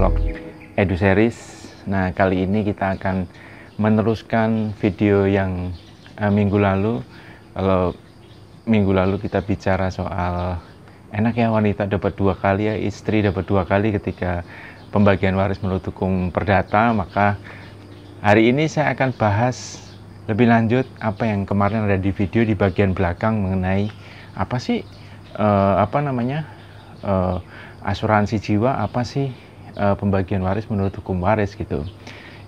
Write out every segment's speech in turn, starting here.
vlog Edu Series. Nah, kali ini kita akan meneruskan video yang uh, minggu lalu. Kalau minggu lalu kita bicara soal enak ya wanita dapat dua kali ya, istri dapat dua kali ketika pembagian waris menurut hukum perdata, maka hari ini saya akan bahas lebih lanjut apa yang kemarin ada di video di bagian belakang mengenai apa sih uh, apa namanya uh, asuransi jiwa apa sih uh, pembagian waris menurut hukum waris gitu.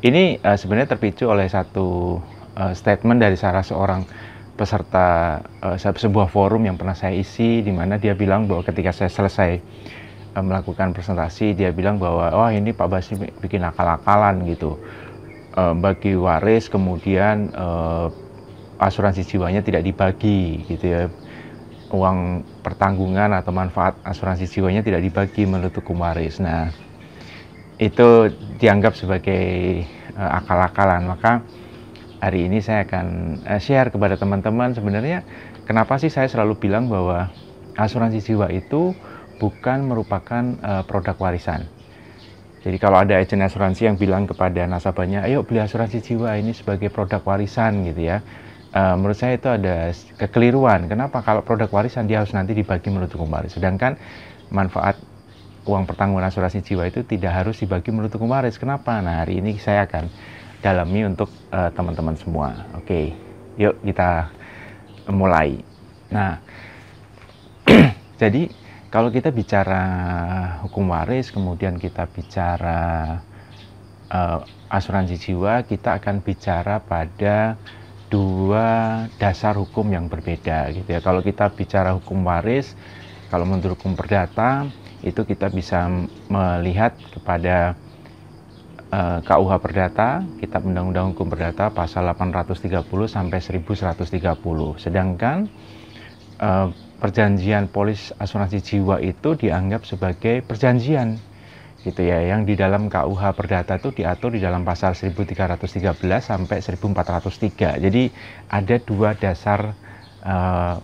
Ini uh, sebenarnya terpicu oleh satu uh, statement dari salah seorang peserta uh, sebuah forum yang pernah saya isi di mana dia bilang bahwa ketika saya selesai uh, melakukan presentasi dia bilang bahwa wah oh, ini Pak Basri bikin akal-akalan gitu uh, bagi waris kemudian uh, asuransi jiwanya tidak dibagi gitu ya uang pertanggungan atau manfaat asuransi jiwanya tidak dibagi menurut hukum waris nah itu dianggap sebagai uh, akal-akalan maka hari ini saya akan eh, share kepada teman-teman sebenarnya kenapa sih saya selalu bilang bahwa asuransi jiwa itu bukan merupakan uh, produk warisan jadi kalau ada agen asuransi yang bilang kepada nasabahnya ayo beli asuransi jiwa ini sebagai produk warisan gitu ya uh, menurut saya itu ada kekeliruan kenapa kalau produk warisan dia harus nanti dibagi menurut hukum waris sedangkan manfaat uang pertanggungan asuransi jiwa itu tidak harus dibagi menurut hukum waris. Kenapa? Nah, hari ini saya akan dalami untuk eh, teman-teman uh, semua. Oke, okay. yuk kita mulai. Nah, jadi kalau kita bicara hukum waris, kemudian kita bicara uh, asuransi jiwa, kita akan bicara pada dua dasar hukum yang berbeda gitu ya. Kalau kita bicara hukum waris, kalau menurut hukum perdata, itu kita bisa melihat kepada KUH eh, Perdata, Kitab Undang-Undang Hukum Perdata pasal 830 sampai 1130. Sedangkan eh, perjanjian polis asuransi jiwa itu dianggap sebagai perjanjian gitu ya yang di dalam KUH Perdata itu diatur di dalam pasal 1313 sampai 1403. Jadi ada dua dasar eh,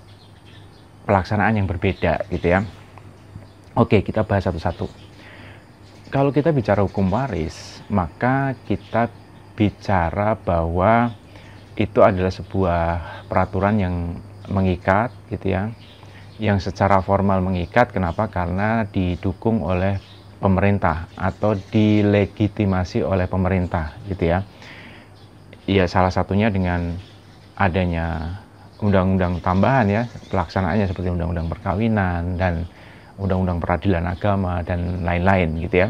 pelaksanaan yang berbeda gitu ya. Oke, kita bahas satu-satu. Kalau kita bicara hukum waris, maka kita bicara bahwa itu adalah sebuah peraturan yang mengikat gitu ya. Yang secara formal mengikat kenapa? Karena didukung oleh pemerintah atau dilegitimasi oleh pemerintah gitu ya. Ya salah satunya dengan adanya undang-undang tambahan ya, pelaksanaannya seperti undang-undang perkawinan dan undang-undang peradilan agama dan lain-lain gitu ya.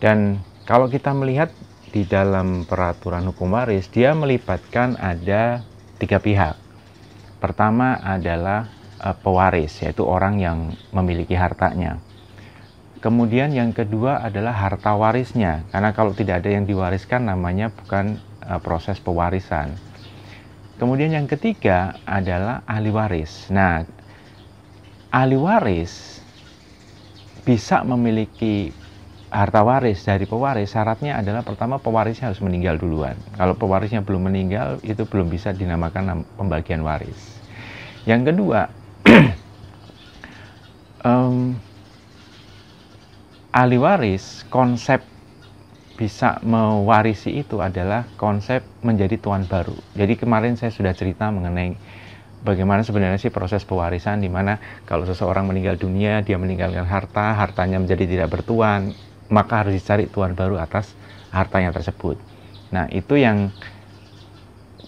Dan kalau kita melihat di dalam peraturan hukum waris dia melibatkan ada tiga pihak. Pertama adalah eh, pewaris yaitu orang yang memiliki hartanya. Kemudian yang kedua adalah harta warisnya karena kalau tidak ada yang diwariskan namanya bukan eh, proses pewarisan. Kemudian yang ketiga adalah ahli waris. Nah, ahli waris bisa memiliki harta waris dari pewaris syaratnya adalah pertama pewarisnya harus meninggal duluan. Kalau pewarisnya belum meninggal itu belum bisa dinamakan pembagian waris. Yang kedua, um, ahli waris konsep bisa mewarisi itu adalah konsep menjadi tuan baru. Jadi kemarin saya sudah cerita mengenai bagaimana sebenarnya sih proses pewarisan di mana kalau seseorang meninggal dunia dia meninggalkan harta hartanya menjadi tidak bertuan maka harus dicari tuan baru atas hartanya tersebut nah itu yang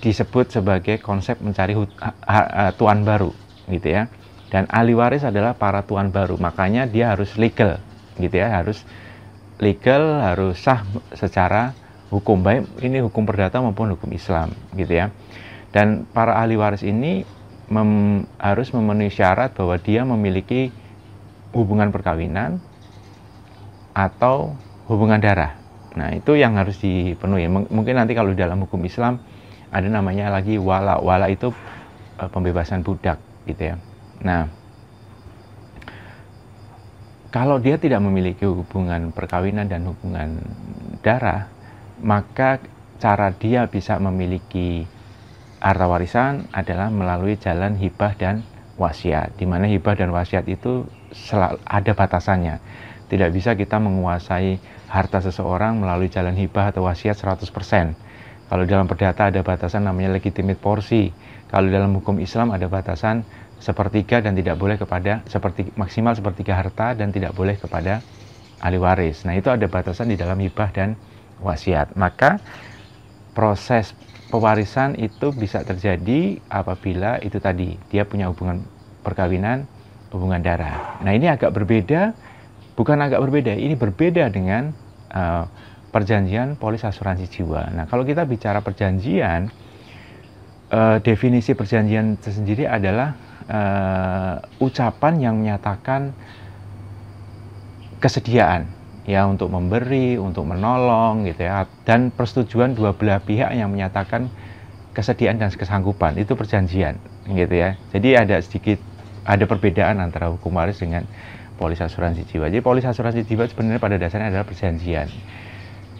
disebut sebagai konsep mencari tuan baru gitu ya dan ahli waris adalah para tuan baru makanya dia harus legal gitu ya harus legal harus sah secara hukum baik ini hukum perdata maupun hukum Islam gitu ya dan para ahli waris ini mem, harus memenuhi syarat bahwa dia memiliki hubungan perkawinan atau hubungan darah. Nah, itu yang harus dipenuhi. M mungkin nanti kalau dalam hukum Islam ada namanya lagi wala. Wala itu e, pembebasan budak gitu ya. Nah, kalau dia tidak memiliki hubungan perkawinan dan hubungan darah, maka cara dia bisa memiliki harta warisan adalah melalui jalan hibah dan wasiat, di mana hibah dan wasiat itu selalu ada batasannya. Tidak bisa kita menguasai harta seseorang melalui jalan hibah atau wasiat 100%. Kalau dalam perdata ada batasan namanya legitimate porsi. Kalau dalam hukum Islam ada batasan sepertiga dan tidak boleh kepada seperti maksimal sepertiga harta dan tidak boleh kepada ahli waris. Nah, itu ada batasan di dalam hibah dan wasiat. Maka proses pewarisan itu bisa terjadi apabila itu tadi dia punya hubungan perkawinan, hubungan darah. Nah, ini agak berbeda, bukan agak berbeda, ini berbeda dengan uh, perjanjian polis asuransi jiwa. Nah, kalau kita bicara perjanjian, uh, definisi perjanjian tersendiri adalah uh, ucapan yang menyatakan kesediaan ya untuk memberi, untuk menolong gitu ya. Dan persetujuan dua belah pihak yang menyatakan kesediaan dan kesanggupan itu perjanjian gitu ya. Jadi ada sedikit ada perbedaan antara hukum waris dengan polis asuransi jiwa. Jadi polis asuransi jiwa sebenarnya pada dasarnya adalah perjanjian.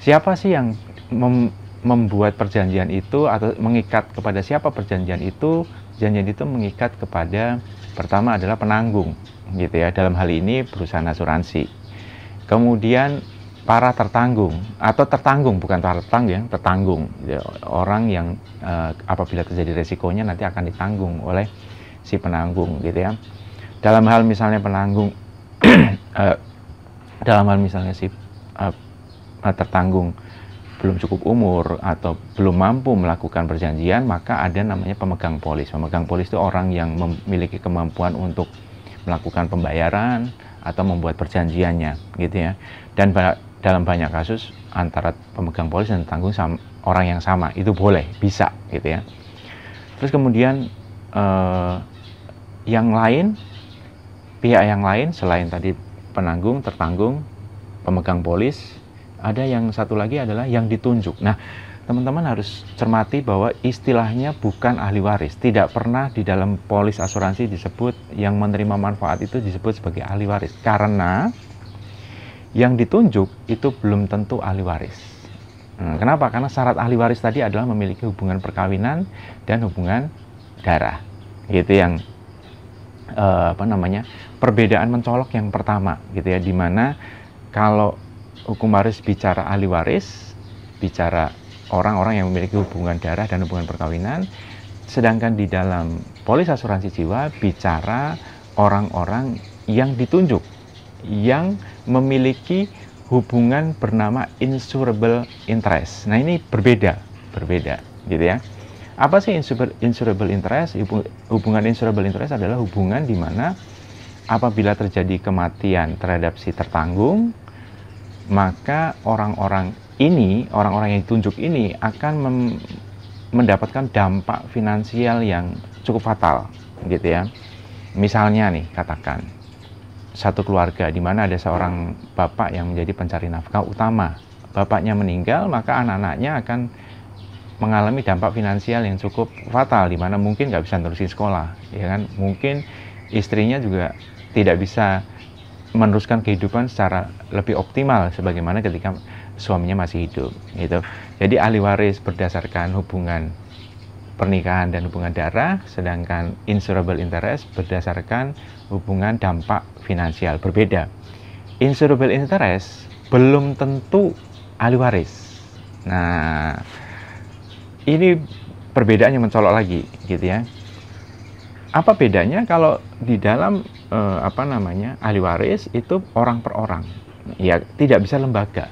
Siapa sih yang mem membuat perjanjian itu atau mengikat kepada siapa perjanjian itu? Perjanjian itu mengikat kepada pertama adalah penanggung gitu ya. Dalam hal ini perusahaan asuransi kemudian para tertanggung atau tertanggung bukan para tertanggung ya tertanggung ya, orang yang uh, apabila terjadi resikonya nanti akan ditanggung oleh si penanggung gitu ya dalam hal misalnya penanggung uh, dalam hal misalnya si uh, tertanggung belum cukup umur atau belum mampu melakukan perjanjian, maka ada namanya pemegang polis. Pemegang polis itu orang yang memiliki kemampuan untuk melakukan pembayaran, atau membuat perjanjiannya gitu ya dan ba dalam banyak kasus antara pemegang polis dan tanggung sama, orang yang sama itu boleh bisa gitu ya terus kemudian eh, yang lain pihak yang lain selain tadi penanggung tertanggung pemegang polis ada yang satu lagi adalah yang ditunjuk nah teman-teman harus cermati bahwa istilahnya bukan ahli waris. Tidak pernah di dalam polis asuransi disebut yang menerima manfaat itu disebut sebagai ahli waris. Karena yang ditunjuk itu belum tentu ahli waris. Hmm, kenapa? Karena syarat ahli waris tadi adalah memiliki hubungan perkawinan dan hubungan darah. Itu yang eh, apa namanya perbedaan mencolok yang pertama, gitu ya. Dimana kalau hukum waris bicara ahli waris, bicara orang-orang yang memiliki hubungan darah dan hubungan perkawinan. Sedangkan di dalam polis asuransi jiwa bicara orang-orang yang ditunjuk yang memiliki hubungan bernama insurable interest. Nah, ini berbeda, berbeda gitu ya. Apa sih insurable interest? Hubungan insurable interest adalah hubungan di mana apabila terjadi kematian terhadap si tertanggung, maka orang-orang ini orang-orang yang ditunjuk ini akan mendapatkan dampak finansial yang cukup fatal gitu ya misalnya nih katakan satu keluarga di mana ada seorang bapak yang menjadi pencari nafkah utama bapaknya meninggal maka anak-anaknya akan mengalami dampak finansial yang cukup fatal di mana mungkin nggak bisa terusin sekolah ya kan mungkin istrinya juga tidak bisa meneruskan kehidupan secara lebih optimal sebagaimana ketika suaminya masih hidup gitu. Jadi ahli waris berdasarkan hubungan pernikahan dan hubungan darah, sedangkan insurable interest berdasarkan hubungan dampak finansial berbeda. Insurable interest belum tentu ahli waris. Nah, ini perbedaannya mencolok lagi gitu ya. Apa bedanya kalau di dalam eh, apa namanya ahli waris itu orang per orang, ya tidak bisa lembaga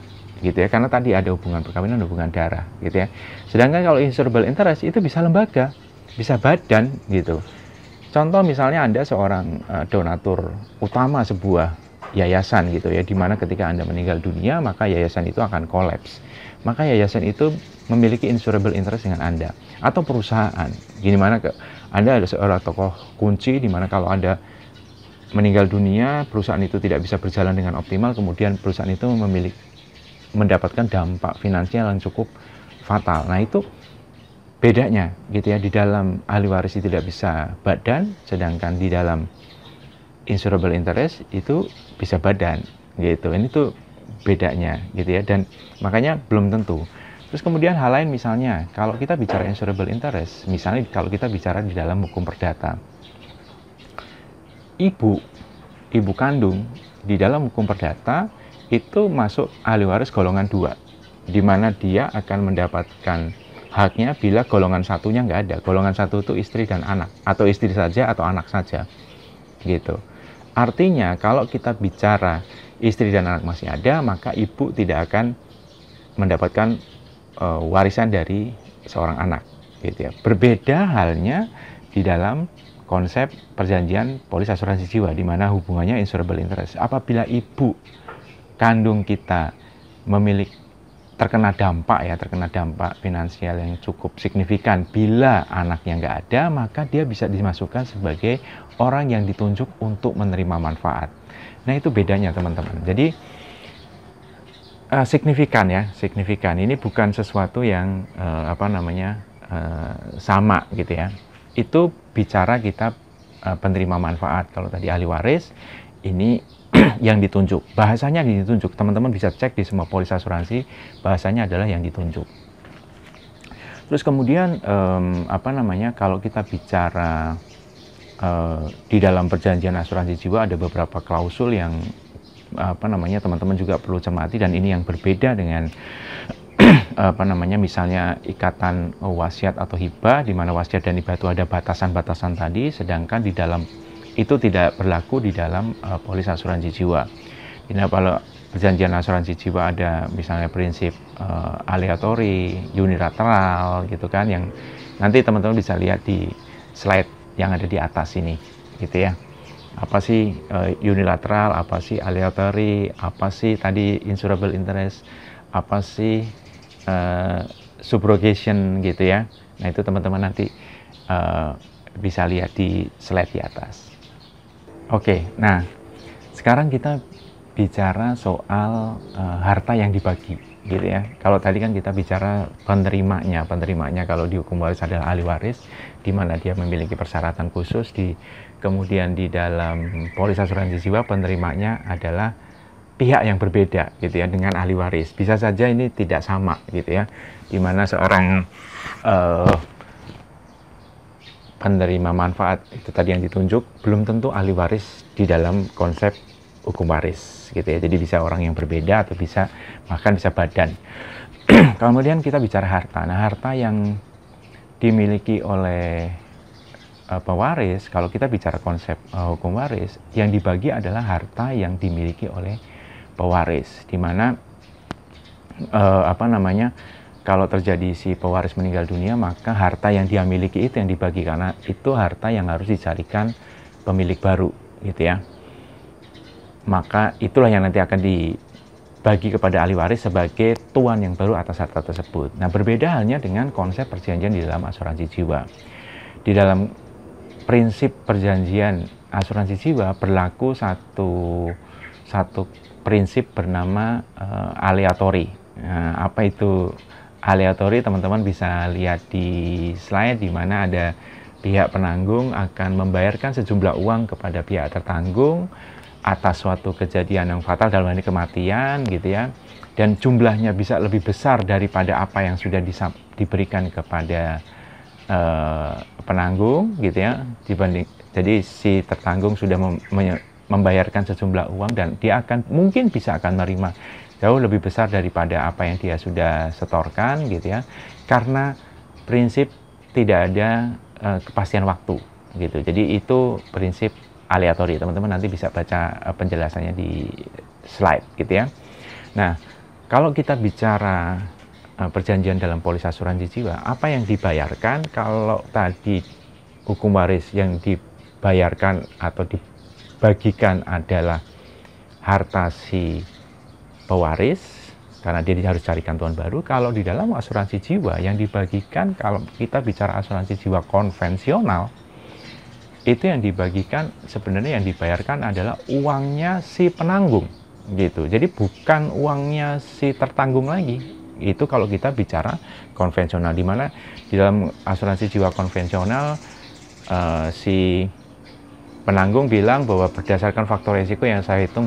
gitu ya karena tadi ada hubungan perkawinan hubungan darah gitu ya sedangkan kalau insurable interest itu bisa lembaga bisa badan gitu contoh misalnya anda seorang eh, donatur utama sebuah yayasan gitu ya dimana ketika anda meninggal dunia maka yayasan itu akan kolaps maka yayasan itu memiliki insurable interest dengan anda atau perusahaan gini mana ke anda ada seorang tokoh kunci di mana kalau anda meninggal dunia perusahaan itu tidak bisa berjalan dengan optimal kemudian perusahaan itu memiliki mendapatkan dampak finansial yang cukup fatal. Nah itu bedanya gitu ya di dalam ahli waris itu tidak bisa badan, sedangkan di dalam insurable interest itu bisa badan gitu. Ini tuh bedanya gitu ya dan makanya belum tentu. Terus kemudian hal lain misalnya kalau kita bicara insurable interest, misalnya kalau kita bicara di dalam hukum perdata, ibu ibu kandung di dalam hukum perdata itu masuk ahli waris golongan 2 di mana dia akan mendapatkan haknya bila golongan satunya nggak ada golongan satu itu istri dan anak atau istri saja atau anak saja gitu artinya kalau kita bicara istri dan anak masih ada maka ibu tidak akan mendapatkan uh, warisan dari seorang anak gitu ya berbeda halnya di dalam konsep perjanjian polis asuransi jiwa di mana hubungannya insurable interest apabila ibu kandung kita memiliki terkena dampak ya terkena dampak finansial yang cukup signifikan bila anaknya nggak ada maka dia bisa dimasukkan sebagai orang yang ditunjuk untuk menerima manfaat nah itu bedanya teman-teman jadi uh, signifikan ya signifikan ini bukan sesuatu yang uh, apa namanya uh, sama gitu ya itu bicara kita uh, penerima manfaat kalau tadi ahli waris ini yang ditunjuk. Bahasanya ditunjuk. Teman-teman bisa cek di semua polis asuransi, bahasanya adalah yang ditunjuk. Terus kemudian um, apa namanya? Kalau kita bicara uh, di dalam perjanjian asuransi jiwa ada beberapa klausul yang apa namanya teman-teman juga perlu cermati dan ini yang berbeda dengan apa namanya misalnya ikatan wasiat atau hibah di mana wasiat dan hibah itu ada batasan-batasan tadi sedangkan di dalam itu tidak berlaku di dalam uh, polis asuransi jiwa. Ini kalau perjanjian asuransi jiwa ada misalnya prinsip uh, aleatori, unilateral gitu kan yang nanti teman-teman bisa lihat di slide yang ada di atas ini gitu ya. Apa sih uh, unilateral, apa sih aleatori, apa sih tadi insurable interest, apa sih uh, subrogation gitu ya. Nah, itu teman-teman nanti uh, bisa lihat di slide di atas. Oke, nah sekarang kita bicara soal uh, harta yang dibagi, gitu ya. Kalau tadi kan kita bicara penerimanya, penerimanya kalau dihukum waris adalah ahli waris, di mana dia memiliki persyaratan khusus di kemudian di dalam polis asuransi jiwa penerimanya adalah pihak yang berbeda, gitu ya, dengan ahli waris. Bisa saja ini tidak sama, gitu ya, di mana seorang uh, penerima manfaat itu tadi yang ditunjuk belum tentu ahli waris di dalam konsep hukum waris gitu ya jadi bisa orang yang berbeda atau bisa makan bisa badan kemudian kita bicara harta nah harta yang dimiliki oleh uh, pewaris kalau kita bicara konsep uh, hukum waris yang dibagi adalah harta yang dimiliki oleh pewaris di mana uh, apa namanya kalau terjadi si pewaris meninggal dunia maka harta yang dia miliki itu yang dibagi karena itu harta yang harus dicarikan pemilik baru gitu ya maka itulah yang nanti akan dibagi kepada ahli waris sebagai tuan yang baru atas harta tersebut nah berbeda halnya dengan konsep perjanjian di dalam asuransi jiwa di dalam prinsip perjanjian asuransi jiwa berlaku satu satu prinsip bernama uh, aleatori nah, apa itu aleatori teman-teman bisa lihat di slide di mana ada pihak penanggung akan membayarkan sejumlah uang kepada pihak tertanggung atas suatu kejadian yang fatal dalam hal ini kematian gitu ya dan jumlahnya bisa lebih besar daripada apa yang sudah disab, diberikan kepada uh, penanggung gitu ya dibanding jadi si tertanggung sudah mem, membayarkan sejumlah uang dan dia akan mungkin bisa akan menerima jauh lebih besar daripada apa yang dia sudah setorkan gitu ya karena prinsip tidak ada uh, kepastian waktu gitu jadi itu prinsip aleatori teman-teman nanti bisa baca uh, penjelasannya di slide gitu ya nah kalau kita bicara uh, perjanjian dalam polis asuransi jiwa apa yang dibayarkan kalau tadi hukum waris yang dibayarkan atau dibagikan adalah harta si pewaris karena dia harus carikan tuan baru. Kalau di dalam asuransi jiwa yang dibagikan kalau kita bicara asuransi jiwa konvensional itu yang dibagikan sebenarnya yang dibayarkan adalah uangnya si penanggung gitu. Jadi bukan uangnya si tertanggung lagi. Itu kalau kita bicara konvensional di mana di dalam asuransi jiwa konvensional uh, si penanggung bilang bahwa berdasarkan faktor risiko yang saya hitung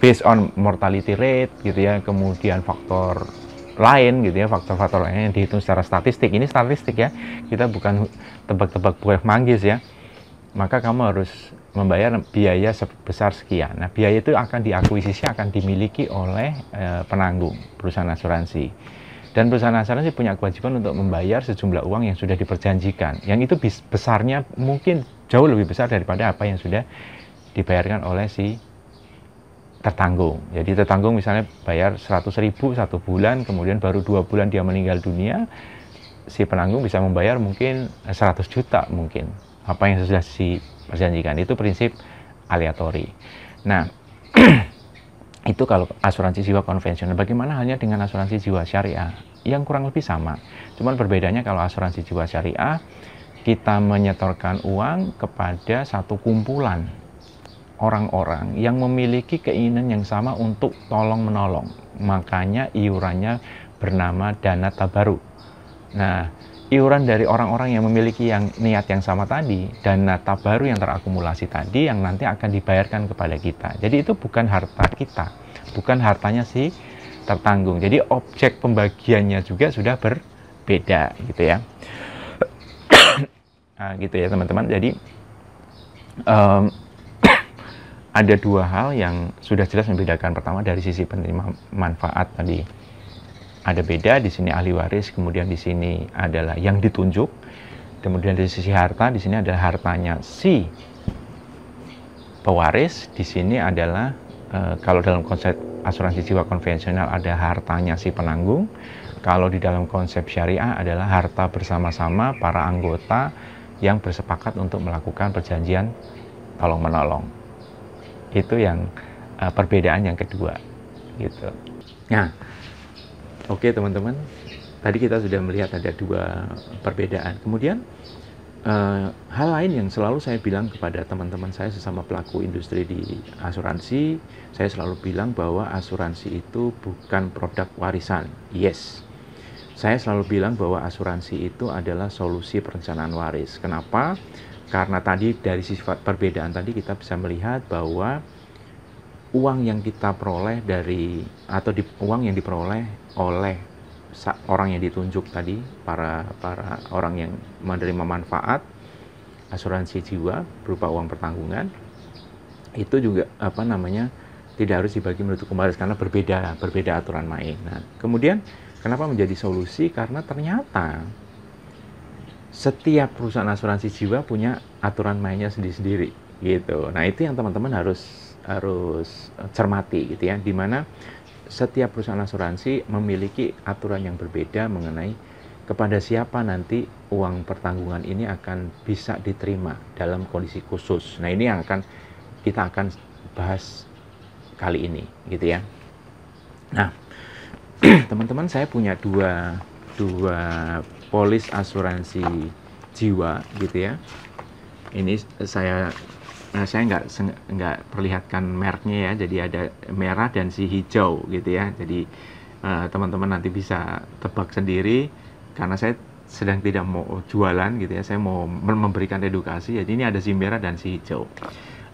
based on mortality rate gitu ya kemudian faktor lain gitu ya faktor-faktor lain yang dihitung secara statistik ini statistik ya kita bukan tebak-tebak buah manggis ya maka kamu harus membayar biaya sebesar sekian nah biaya itu akan diakuisisi akan dimiliki oleh e, penanggung perusahaan asuransi dan perusahaan asuransi punya kewajiban untuk membayar sejumlah uang yang sudah diperjanjikan yang itu besarnya mungkin jauh lebih besar daripada apa yang sudah dibayarkan oleh si tertanggung. Jadi tertanggung misalnya bayar 100 ribu satu bulan, kemudian baru dua bulan dia meninggal dunia, si penanggung bisa membayar mungkin 100 juta mungkin. Apa yang sudah si perjanjikan itu prinsip aleatori. Nah, itu kalau asuransi jiwa konvensional. Bagaimana halnya dengan asuransi jiwa syariah? Yang kurang lebih sama. Cuman perbedaannya kalau asuransi jiwa syariah, kita menyetorkan uang kepada satu kumpulan orang-orang yang memiliki keinginan yang sama untuk tolong menolong. Makanya iurannya bernama dana tabaru. Nah, iuran dari orang-orang yang memiliki yang niat yang sama tadi dan tabaru yang terakumulasi tadi yang nanti akan dibayarkan kepada kita. Jadi itu bukan harta kita, bukan hartanya si tertanggung. Jadi objek pembagiannya juga sudah berbeda gitu ya. nah, gitu ya teman-teman. Jadi um, ada dua hal yang sudah jelas membedakan. Pertama dari sisi penerima manfaat tadi ada beda di sini ahli waris, kemudian di sini adalah yang ditunjuk. Kemudian dari sisi harta di sini adalah hartanya si pewaris, di sini adalah e, kalau dalam konsep asuransi jiwa konvensional ada hartanya si penanggung. Kalau di dalam konsep syariah adalah harta bersama-sama para anggota yang bersepakat untuk melakukan perjanjian tolong menolong itu yang uh, perbedaan yang kedua gitu nah oke okay, teman-teman tadi kita sudah melihat ada dua perbedaan kemudian uh, hal lain yang selalu saya bilang kepada teman-teman saya sesama pelaku industri di asuransi saya selalu bilang bahwa asuransi itu bukan produk warisan yes saya selalu bilang bahwa asuransi itu adalah solusi perencanaan waris. Kenapa? Karena tadi dari sifat perbedaan tadi kita bisa melihat bahwa uang yang kita peroleh dari atau di, uang yang diperoleh oleh orang yang ditunjuk tadi para para orang yang menerima manfaat asuransi jiwa berupa uang pertanggungan itu juga apa namanya tidak harus dibagi menurut hukum karena berbeda berbeda aturan main. Nah, kemudian kenapa menjadi solusi? Karena ternyata setiap perusahaan asuransi jiwa punya aturan mainnya sendiri-sendiri gitu. Nah, itu yang teman-teman harus harus eh, cermati gitu ya, di mana setiap perusahaan asuransi memiliki aturan yang berbeda mengenai kepada siapa nanti uang pertanggungan ini akan bisa diterima dalam kondisi khusus. Nah, ini yang akan kita akan bahas kali ini gitu ya. Nah, teman-teman saya punya dua dua polis asuransi jiwa gitu ya. Ini saya uh, saya nggak nggak perlihatkan mereknya ya jadi ada merah dan si hijau gitu ya jadi eh, teman-teman uh, nanti bisa tebak sendiri karena saya sedang tidak mau jualan gitu ya saya mau memberikan edukasi jadi ini ada si merah dan si hijau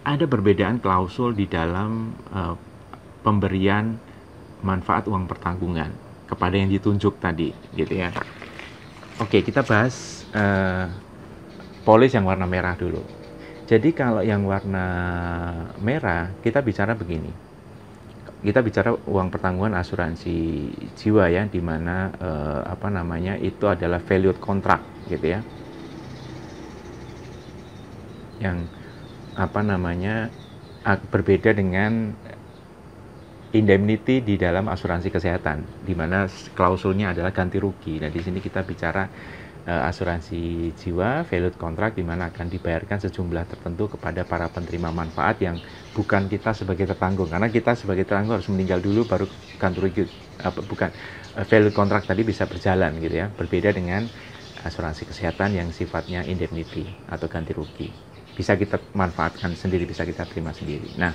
ada perbedaan klausul di dalam uh, pemberian manfaat uang pertanggungan kepada yang ditunjuk tadi gitu ya oke kita bahas uh, polis yang warna merah dulu jadi kalau yang warna merah kita bicara begini. Kita bicara uang pertanggungan asuransi jiwa ya di mana eh, apa namanya itu adalah valued contract gitu ya. Yang apa namanya berbeda dengan indemnity di dalam asuransi kesehatan di mana klausulnya adalah ganti rugi. Nah, di sini kita bicara uh, asuransi jiwa valid contract di mana akan dibayarkan sejumlah tertentu kepada para penerima manfaat yang bukan kita sebagai tertanggung karena kita sebagai tertanggung harus meninggal dulu baru ganti uh, bukan uh, valid kontrak tadi bisa berjalan gitu ya berbeda dengan asuransi kesehatan yang sifatnya indemnity atau ganti rugi bisa kita manfaatkan sendiri bisa kita terima sendiri nah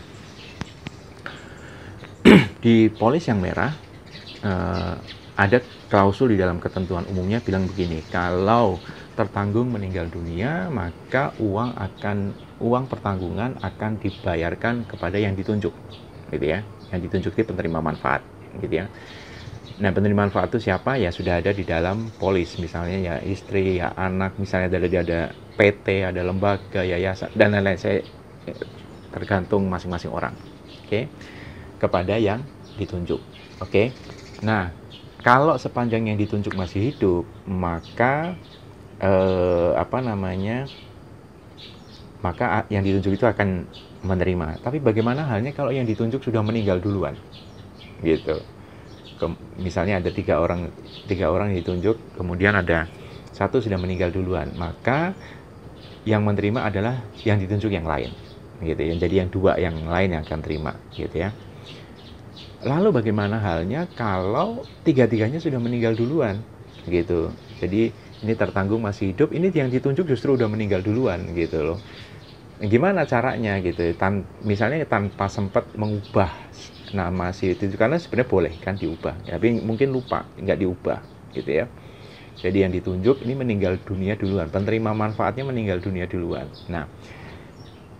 di polis yang merah uh, ada klausul di dalam ketentuan umumnya bilang begini, kalau tertanggung meninggal dunia, maka uang akan uang pertanggungan akan dibayarkan kepada yang ditunjuk. Gitu ya. Yang ditunjuk itu penerima manfaat, gitu ya. Nah, penerima manfaat itu siapa? Ya sudah ada di dalam polis, misalnya ya istri, ya anak, misalnya ada ada PT, ada lembaga, yayasan dan lain-lain. Saya eh, tergantung masing-masing orang. Oke. Okay? Kepada yang ditunjuk. Oke. Okay? Nah, kalau sepanjang yang ditunjuk masih hidup, maka eh, apa namanya? Maka yang ditunjuk itu akan menerima. Tapi bagaimana halnya kalau yang ditunjuk sudah meninggal duluan? Gitu. Ke, misalnya ada tiga orang, tiga orang yang ditunjuk, kemudian ada satu sudah meninggal duluan, maka yang menerima adalah yang ditunjuk yang lain gitu ya. jadi yang dua yang lain yang akan terima gitu ya Lalu bagaimana halnya kalau tiga-tiganya sudah meninggal duluan gitu. Jadi ini tertanggung masih hidup, ini yang ditunjuk justru sudah meninggal duluan gitu loh. Gimana caranya gitu? Tan misalnya tanpa sempat mengubah nama si itu karena sebenarnya boleh kan diubah, tapi mungkin lupa nggak diubah gitu ya. Jadi yang ditunjuk ini meninggal dunia duluan, penerima manfaatnya meninggal dunia duluan. Nah,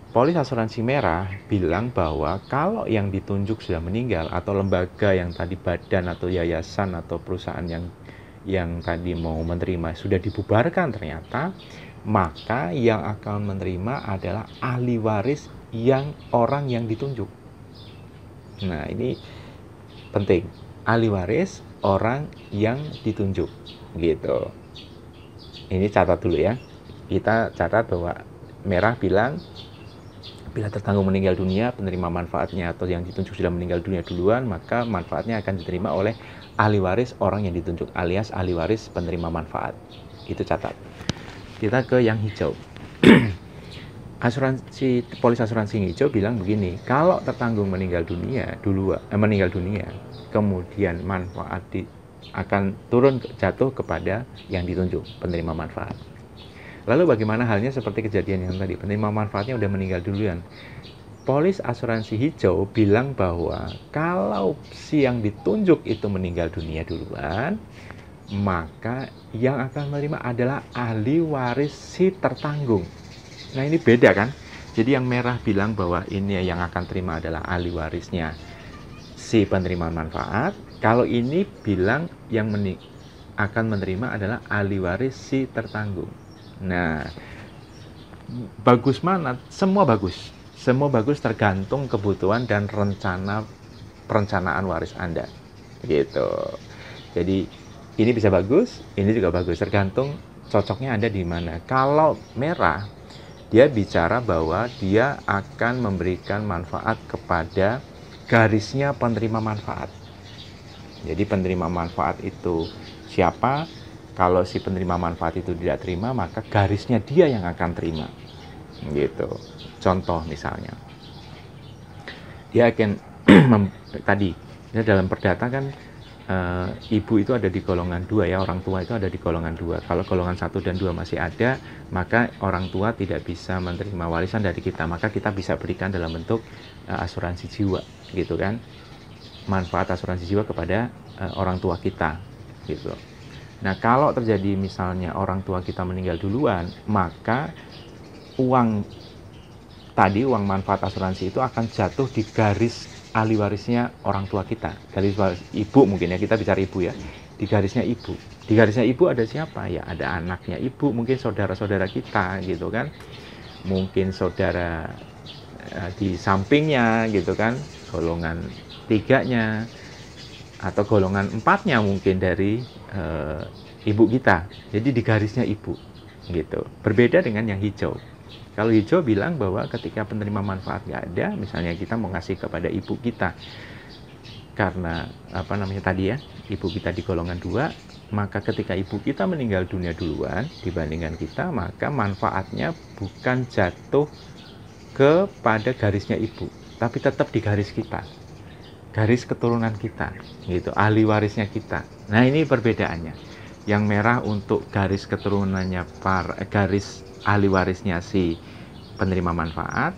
polis asuransi merah bilang bahwa kalau yang ditunjuk sudah meninggal atau lembaga yang tadi badan atau yayasan atau perusahaan yang yang tadi mau menerima sudah dibubarkan ternyata maka yang akan menerima adalah ahli waris yang orang yang ditunjuk nah ini penting ahli waris orang yang ditunjuk gitu ini catat dulu ya kita catat bahwa merah bilang Bila tertanggung meninggal dunia, penerima manfaatnya atau yang ditunjuk sudah meninggal dunia duluan, maka manfaatnya akan diterima oleh ahli waris orang yang ditunjuk alias ahli waris penerima manfaat. Itu catat. Kita ke yang hijau. asuransi polis asuransi hijau bilang begini, kalau tertanggung meninggal dunia dulu eh, meninggal dunia, kemudian manfaat di, akan turun jatuh kepada yang ditunjuk penerima manfaat. Lalu bagaimana halnya seperti kejadian yang tadi, penerima manfaatnya udah meninggal duluan. Polis asuransi hijau bilang bahwa kalau si yang ditunjuk itu meninggal dunia duluan, maka yang akan menerima adalah ahli waris si tertanggung. Nah ini beda kan? Jadi yang merah bilang bahwa ini yang akan terima adalah ahli warisnya si penerima manfaat. Kalau ini bilang yang meni akan menerima adalah ahli waris si tertanggung. Nah, bagus mana? Semua bagus. Semua bagus tergantung kebutuhan dan rencana perencanaan waris Anda. Gitu. Jadi ini bisa bagus, ini juga bagus tergantung cocoknya Anda di mana. Kalau merah dia bicara bahwa dia akan memberikan manfaat kepada garisnya penerima manfaat. Jadi penerima manfaat itu siapa? kalau si penerima manfaat itu tidak terima maka garisnya dia yang akan terima gitu contoh misalnya dia akan tadi ya dalam perdata kan e, ibu itu ada di golongan dua ya orang tua itu ada di golongan dua kalau golongan satu dan dua masih ada maka orang tua tidak bisa menerima warisan dari kita maka kita bisa berikan dalam bentuk e, asuransi jiwa gitu kan manfaat asuransi jiwa kepada e, orang tua kita gitu Nah, kalau terjadi misalnya orang tua kita meninggal duluan, maka uang tadi uang manfaat asuransi itu akan jatuh di garis ahli warisnya orang tua kita. Garis waris ibu mungkin ya, kita bicara ibu ya. Di garisnya ibu. Di garisnya ibu ada siapa? Ya ada anaknya ibu, mungkin saudara-saudara kita gitu kan. Mungkin saudara eh, di sampingnya gitu kan, golongan tiganya atau golongan empatnya mungkin dari e, ibu kita. Jadi di garisnya ibu gitu. Berbeda dengan yang hijau. Kalau hijau bilang bahwa ketika penerima manfaat nggak ada, misalnya kita mau ngasih kepada ibu kita karena apa namanya tadi ya, ibu kita di golongan dua, maka ketika ibu kita meninggal dunia duluan dibandingkan kita, maka manfaatnya bukan jatuh kepada garisnya ibu, tapi tetap di garis kita garis keturunan kita, gitu, ahli warisnya kita. Nah, ini perbedaannya. Yang merah untuk garis keturunannya par eh, garis ahli warisnya si penerima manfaat,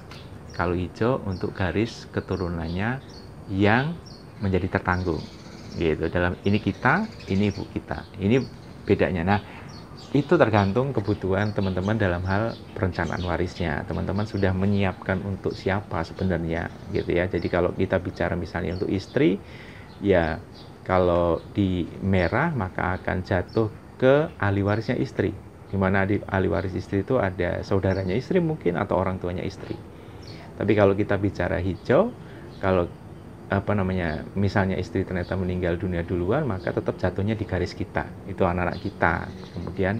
kalau hijau untuk garis keturunannya yang menjadi tertanggung. Gitu. Dalam ini kita, ini ibu kita. Ini bedanya. Nah, itu tergantung kebutuhan teman-teman dalam hal perencanaan warisnya. Teman-teman sudah menyiapkan untuk siapa sebenarnya gitu ya. Jadi kalau kita bicara misalnya untuk istri ya kalau di merah maka akan jatuh ke ahli warisnya istri. Di ahli waris istri itu ada saudaranya istri mungkin atau orang tuanya istri. Tapi kalau kita bicara hijau kalau apa namanya misalnya istri ternyata meninggal dunia duluan maka tetap jatuhnya di garis kita itu anak-anak kita kemudian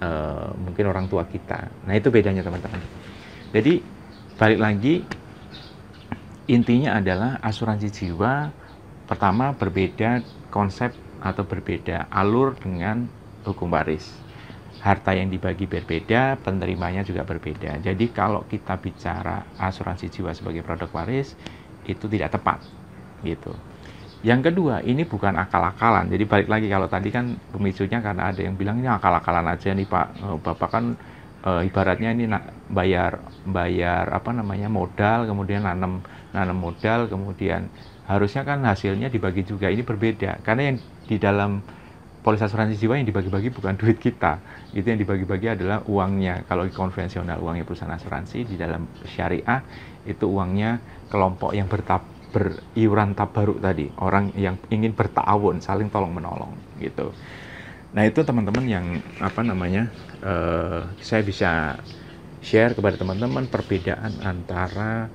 uh, mungkin orang tua kita nah itu bedanya teman-teman jadi balik lagi intinya adalah asuransi jiwa pertama berbeda konsep atau berbeda alur dengan hukum waris harta yang dibagi berbeda, penerimanya juga berbeda. Jadi kalau kita bicara asuransi jiwa sebagai produk waris itu tidak tepat gitu. Yang kedua, ini bukan akal-akalan. Jadi balik lagi kalau tadi kan pemicunya karena ada yang bilang ini akal-akalan aja nih Pak. Eh, Bapak kan e, ibaratnya ini bayar bayar apa namanya modal, kemudian nanam nanam modal, kemudian harusnya kan hasilnya dibagi juga. Ini berbeda karena yang di dalam polis asuransi jiwa yang dibagi-bagi bukan duit kita. Itu yang dibagi-bagi adalah uangnya. Kalau konvensional uangnya perusahaan asuransi di dalam syariah itu uangnya kelompok yang bertab beriuran tabaruk tadi, orang yang ingin bertawun, saling tolong menolong gitu. Nah itu teman-teman yang apa namanya, uh, saya bisa share kepada teman-teman perbedaan antara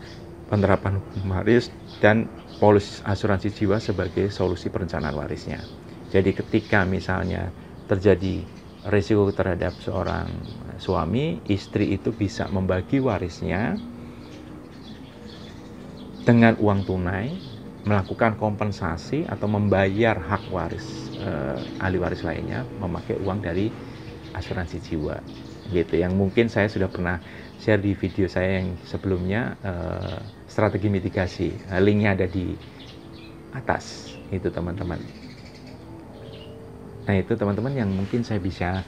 penerapan hukum waris dan polis asuransi jiwa sebagai solusi perencanaan warisnya. Jadi ketika misalnya terjadi risiko terhadap seorang suami, istri itu bisa membagi warisnya dengan uang tunai melakukan kompensasi atau membayar hak waris eh, ahli waris lainnya memakai uang dari asuransi jiwa gitu yang mungkin saya sudah pernah share di video saya yang sebelumnya eh, strategi mitigasi eh, linknya ada di atas itu teman-teman nah itu teman-teman yang mungkin saya bisa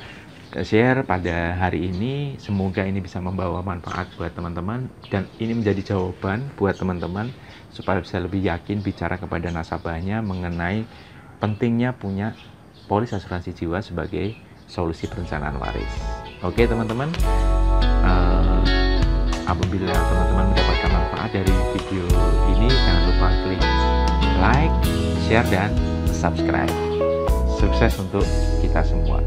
share pada hari ini. Semoga ini bisa membawa manfaat buat teman-teman dan ini menjadi jawaban buat teman-teman supaya bisa lebih yakin bicara kepada nasabahnya mengenai pentingnya punya polis asuransi jiwa sebagai solusi perencanaan waris. Oke teman-teman, uh, apabila teman-teman mendapatkan manfaat dari video ini, jangan lupa klik like, share, dan subscribe. Sukses untuk kita semua.